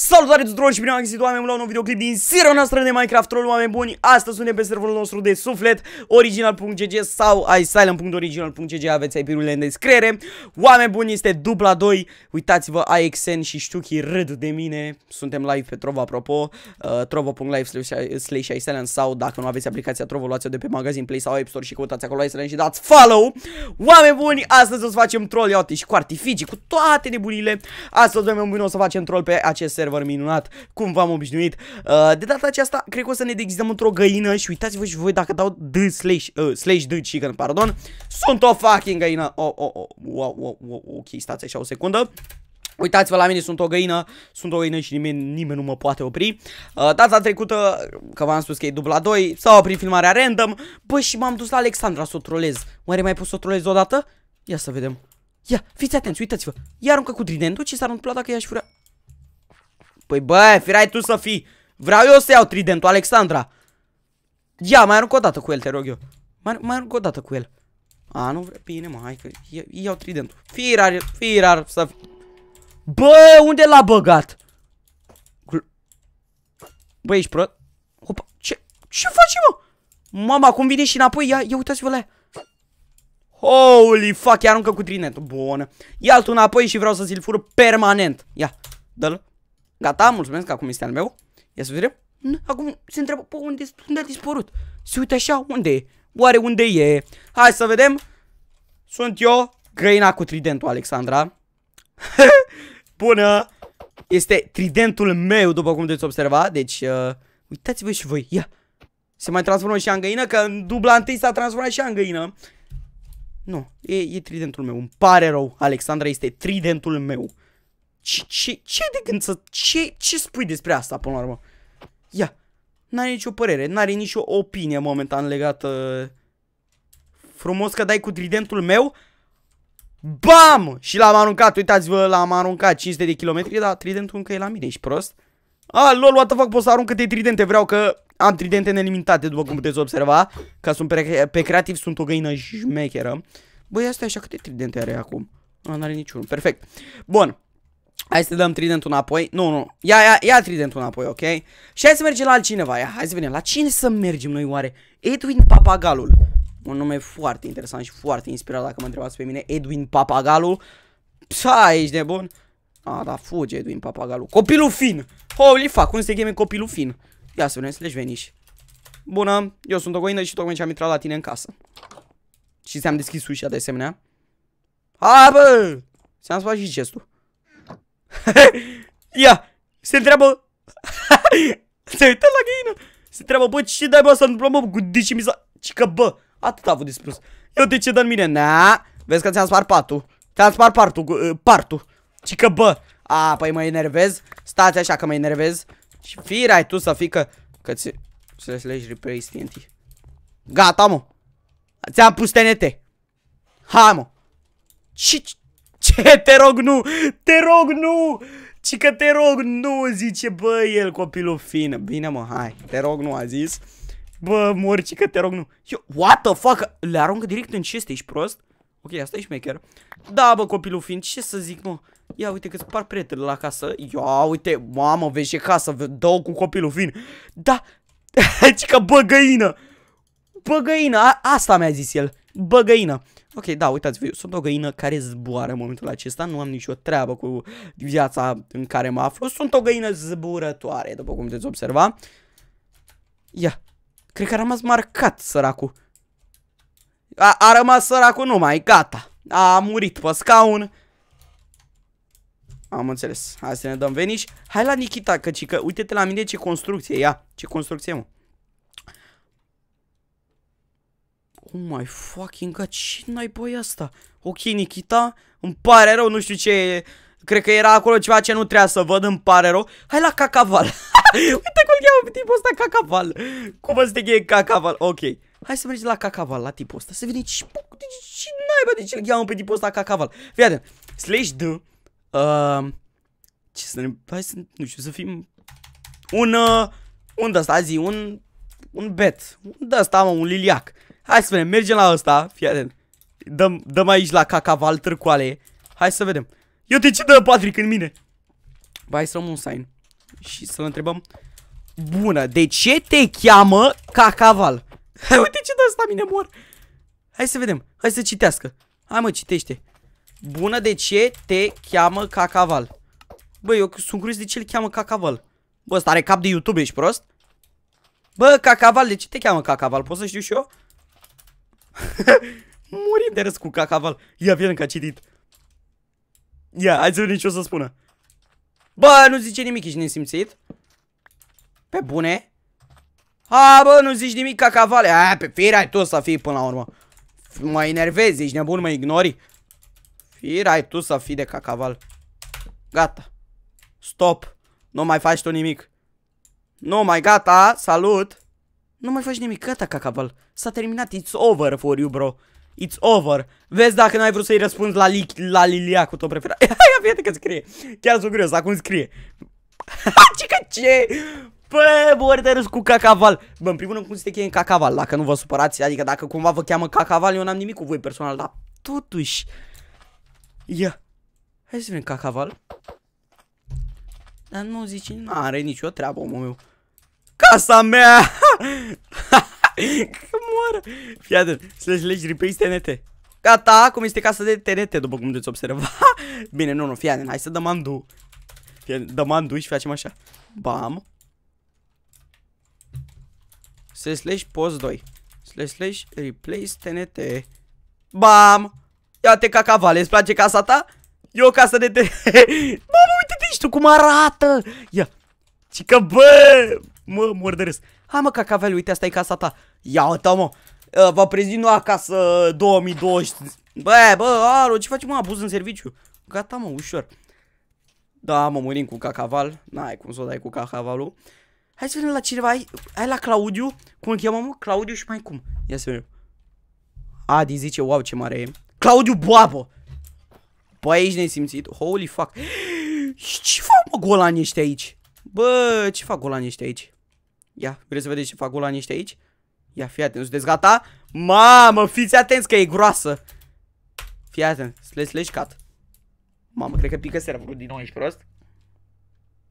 Salutare tuturor și bine am găsit oameni la un nou videoclip din seria noastră de Minecraft Troll, oameni buni. Astăzi suntem pe serverul nostru de suflet, original.gg sau isilent.original.gg, aveți IP-urile în descriere. Oameni buni, este dubla 2, uitați-vă, AXN și Ștuchi râd de mine. Suntem live pe Trovo, apropo, uh, trovo.live slash isilent sau dacă nu aveți aplicația Trovo, luați-o de pe magazin Play sau App Store și căutați acolo isilent și dați follow. Oameni buni, astăzi o să facem troll, iată, și cu artificii, cu toate nebunile. Astăzi, oameni buni, o să facem troll pe acest server server minunat, cum v-am obișnuit. Uh, de data aceasta, cred că o să ne deghizăm într-o găină și uitați-vă și voi dacă dau d slash, uh, slash d chicken, pardon, sunt o fucking găină. o oh, oh, oh, ok, stați așa o secundă. Uitați-vă la mine, sunt o găină, sunt o găină și nimeni, nimeni nu mă poate opri. Uh, data trecută, că v-am spus că e dubla 2, s-a oprit filmarea random, bă, și m-am dus la Alexandra să o trolez. Oare mai pot să o trolez odată? Ia să vedem. Ia, fiți atenți, uitați-vă. Ia aruncă cu tridentul, ce s-ar întâmpla dacă i-aș fura... Păi bă, firai tu să fii. Vreau eu să iau tridentul, Alexandra. Ia, mai arunc o dată cu el, te rog eu. Mai, mai arunc o dată cu el. A, nu vreau, bine mă, hai că iau tridentul. Firar, firar să fi... Bă, unde l-a băgat? Bă, ești prost? Opa, ce, ce faci mă? Mama, cum vine și înapoi? Ia, ia uitați-vă la Holy fuck, iar aruncă cu trinetul. Bună. Ia-l tu înapoi și vreau să ți-l fur permanent. Ia, dă-l. Gata, mulțumesc că acum este al meu. Ia să vedem. Acum se întreabă, pă, unde, unde a dispărut? Se uite așa, unde e? Oare unde e? Hai să vedem. Sunt eu, grăina cu tridentul, Alexandra. Bună! Este tridentul meu, după cum puteți observa. Deci, uh, uitați-vă și voi. Ia! Se mai transformă și în găină, că în dubla întâi s-a transformat și în găină. Nu, e, e tridentul meu. Îmi pare rău. Alexandra este tridentul meu. Ce, ce, ce de gând să... Ce, ce spui despre asta până la urmă? Ia, n-are nicio părere, n-are nicio opinie momentan legată... Frumos că dai cu tridentul meu? BAM! Și l-am aruncat, uitați-vă, l-am aruncat 500 de kilometri, dar tridentul încă e la mine, ești prost? A, lol, what the fuck, pot să arunc câte tridente vreau că am tridente nelimitate, după cum puteți observa, ca sunt pe, pe creativ, sunt o găină șmecheră. Băi, asta e așa, câte tridente are acum? A, n-are niciunul, perfect. Bun, Hai să dăm tridentul înapoi. Nu, nu. Ia, ia, ia tridentul înapoi, ok? Și hai să mergem la altcineva. Ia, hai să vedem. La cine să mergem noi oare? Edwin Papagalul. Un nume foarte interesant și foarte inspirat dacă mă întrebați pe mine. Edwin Papagalul. Psa, ești de bun. A, da, fuge Edwin Papagalul. Copilul fin. Holy fuck, cum se cheme copilul fin? Ia să vedem, slash veniș. Bună, eu sunt Ogoină și tocmai ce am intrat la tine în casă. Și ți-am deschis ușa de asemenea. Ha, bă! Ți-am spus și gestul. Ia, se întreabă... se uită la găină. Se întreabă, bă, ce dai bă, să întâmplă, mă, cu dici mi s-a... că, bă, atât a avut de spus. Eu de ce dă mine? Na, vezi că ți-am spart patul. Ți-am spart partul, uh, partul. Ce că, bă, a, păi mă enervez. Stați așa că mă enervez. Și ai tu să fii că... Că ți... Să slash replay TNT. Gata, mă. Ți-am pus TNT. Hai, mă. Ce... Ce? Te rog, nu! Te rog, nu! Ci că te rog, nu, zice, bă, el, copilul fin. Bine, mă, hai, te rog, nu, a zis. Bă, mor, ci că te rog, nu. Eu, what the fuck? Le aruncă direct în ceste, ești prost? Ok, asta e șmecher. Da, bă, copilul fin, ce să zic, mă? Ia uite că-ți par prietenele la casă. Ia uite, mamă, vezi ce casă, dă cu copilul fin. Da, ci că băgăină. Băgăină, a asta mi-a zis el. Băgăină. Ok, da, uitați, sunt o găină care zboară în momentul acesta, nu am nicio treabă cu viața în care mă aflu, sunt o găină zburătoare, după cum puteți observa. Ia, cred că a rămas marcat săracul. A, a rămas săracul numai, gata, a murit pe scaun. Am înțeles, hai să ne dăm veniș. Hai la Nikita, căci că uite-te la mine ce construcție, ia, ce construcție, mă. Oh my fucking god, ce n-ai băi asta? Ok, Nikita, îmi pare rău, nu știu ce e. Cred că era acolo ceva ce nu trebuia să văd, îmi pare rău. Hai la cacaval. Uite cum îl cheamă pe tipul ăsta cacaval. Cum îți te cacaval? Ok. Hai să mergem la cacaval, la tipul ăsta, să vedem ce, ce n-ai de ce îl cheamă pe tipul ăsta cacaval. Fii atent. Slash D. Uh, ce să ne... Hai să, nu știu, să fim... Un... Uh, un de asta zi, un... Un bet. Un de asta mă, un liliac. Hai să vedem, mergem la ăsta, fii atent. Dăm, dăm aici la cacaval târcoale. Hai să vedem. Eu te ce dă Patrick în mine? Bă, hai să luăm un sign. Și să-l întrebăm. Bună, de ce te cheamă cacaval? Hai, uite ce dă ăsta mine mor. Hai să vedem, hai să citească. Hai mă, citește. Bună, de ce te cheamă cacaval? Bă, eu sunt curios de ce îl cheamă cacaval. Bă, ăsta are cap de YouTube, ești prost? Bă, cacaval, de ce te cheamă cacaval? Poți să știu și eu? Murim de râs cu cacaval. Ia, vine că a citit. Ia, hai să vedem ce o să spună. Bă, nu zice nimic, ești nesimțit? Pe bune? A, bă, nu zici nimic, cacavale. A, pe fir ai tu să fii până la urmă. Mă enervezi, ești nebun, mă ignori. Fir ai tu să fii de cacaval. Gata. Stop. Nu mai faci tu nimic. Nu mai gata, salut. Nu mai faci nimic, gata cacabal. S-a terminat, it's over for you, bro. It's over. Vezi dacă n-ai vrut să-i răspunzi la, li la Lilia cu tot prefera. Ia fie că scrie. Chiar sunt curios, acum scrie. ce că ce? Bă, borderus cu cacaval. Bă, în primul rând, cum se te cheie în cacaval, dacă nu vă supărați. Adică dacă cumva vă cheamă cacaval, eu n-am nimic cu voi personal, dar totuși... Ia. Hai să vedem cacaval. Dar nu zici, nu are nicio treabă, omul meu. Casa mea! că moară! Fii atent, slash slash replace TNT. Gata, acum este casa de TNT, după cum te-ți observa. Bine, nu, nu, fii atent, hai să dăm andu. Fii atent, dăm andu și facem așa. Bam. Slash slash post 2. Slash slash replace TNT. Bam! Ia-te cacavale, îți place casa ta? E o casă de tnt. Mamă, uite-te și tu cum arată! Ia! Cică, bă! mă mor de Hai mă, cacavel, uite, asta e casa ta. Ia uite, mă, ă, vă prezint noua casă 2020. Bă, bă, alu, ce facem, mă, abuz în serviciu? Gata, mă, ușor. Da, mă, murim cu cacaval. N-ai cum să o dai cu cacavalul. Hai să vedem la cineva. Ai, ai la Claudiu? Cum îl cheamă, mă? Claudiu și mai cum? Ia să vedem. Adi zice, wow, ce mare e. Claudiu Boabă! Bă, păi, aici ne-ai simțit. Holy fuck. ce fac, mă, golanii ăștia aici? Bă, ce fac golanii ăștia aici? Ia, vreți să vedeți ce fac la niște aici? Ia, fii atent, sunteți gata? Mamă, fiți atenți că e groasă! Fii atent, slash slash cut. Mamă, cred că pică serverul din nou, ești prost?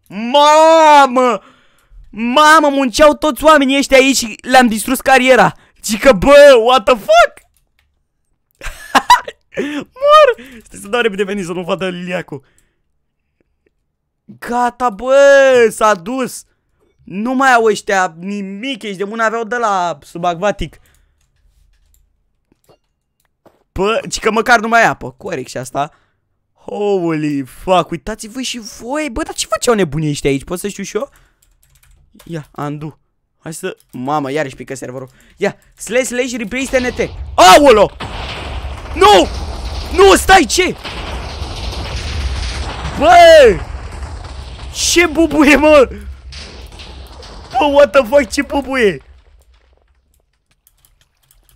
Mamă! Mamă, munceau toți oamenii ăștia aici și le-am distrus cariera. Zică, bă, what the fuck? Mor! Stai să dau repede venit să nu vadă liliacul. Gata, bă, s-a dus. Nu mai au ăștia nimic, ești de mână aveau de la subacvatic. Bă, ci că măcar nu mai e apă. Corect și asta. Holy fuck, uitați-vă și voi. Bă, dar ce făceau nebunii ăștia aici? Pot să știu și eu? Ia, andu. Hai să... Mamă, iarăși pică serverul. Ia, slash slash replace TNT. Aolo! Nu! Nu, stai, ce? Bă! Ce bubuie, mă? Bă, what the fuck, ce bubuie?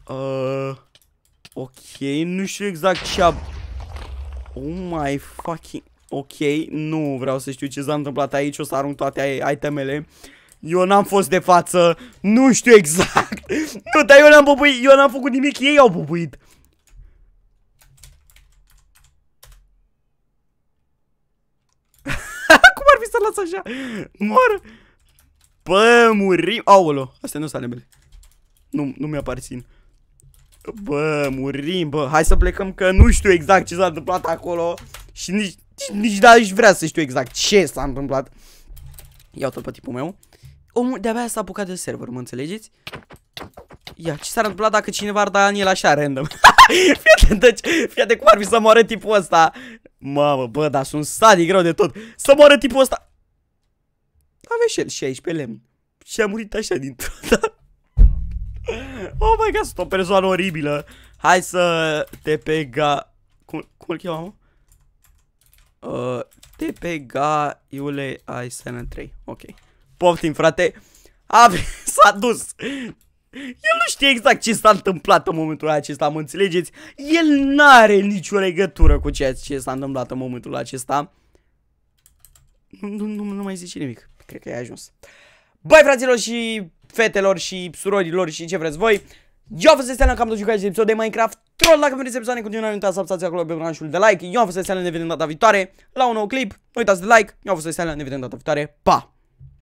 Uh, ă, ok, nu știu exact ce a... Oh my fucking... Ok, nu vreau să știu ce s-a întâmplat aici, o să arunc toate itemele. Eu n-am fost de față, nu știu exact. nu, dar eu n-am bubuit, eu n-am făcut nimic, ei au bubuit. Cum ar fi să las așa? Mor! Bă, murim. Aolo, astea nu sunt ale mele. Nu, nu mi-aparțin. Bă, murim, bă. Hai să plecăm că nu știu exact ce s-a întâmplat acolo. Și nici, nici, nici da, aș vrea să știu exact ce s-a întâmplat. iau tot l pe tipul meu. Omul de-abia s-a apucat de server, mă înțelegeți? Ia, ce s-ar întâmpla dacă cineva ar da în el așa, random? fii atent, deci, fii atent cum ar fi să moară tipul ăsta. Mamă, bă, dar sunt sadic greu de tot. Să moară tipul ăsta avea și el 16 lemn. Și a murit așa dintr-o dată. Oh my god, sunt o persoană oribilă. Hai să te pega... Cum, cum îl cheamă? Uh, te pega Iule ai ne 3. Ok. Poftim, frate. s-a dus. El nu știe exact ce s-a întâmplat în momentul acesta, mă înțelegeți? El n-are nicio legătură cu ceea ce s-a întâmplat în momentul acesta. Nu, nu, nu mai zice nimic. Cred că e ajuns. Băi, fraților și fetelor și surorilor și ce vreți voi, eu vă este că am jucat acest episod de Minecraft Troll, dacă vreți episoade, continuare, nu uitați să apăsați acolo pe branșul de like Eu am fost Estelan, ne vedem data viitoare la un nou clip, nu uitați de like, eu am fost Estelan, ne vedem data viitoare, pa!